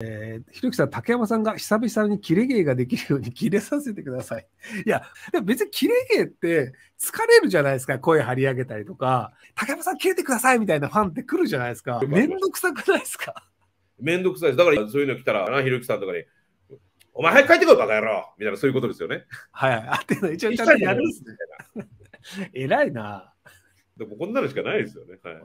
えー、ひろきさん、竹山さんが久々にキレ芸ができるようにキレさせてください。いや、でも別にキレ芸って疲れるじゃないですか。声張り上げたりとか、竹山さんキレてくださいみたいなファンって来るじゃないですか。めんどくさくないですかめんどくさいです。だからそういうの来たら、な、ひろきさんとかに、お前早く帰ってこい、バカ野郎みたいなそういうことですよね。はい、あっての一応ちゃんとやるんですね。偉いな。でもこんなのしかないですよね。はい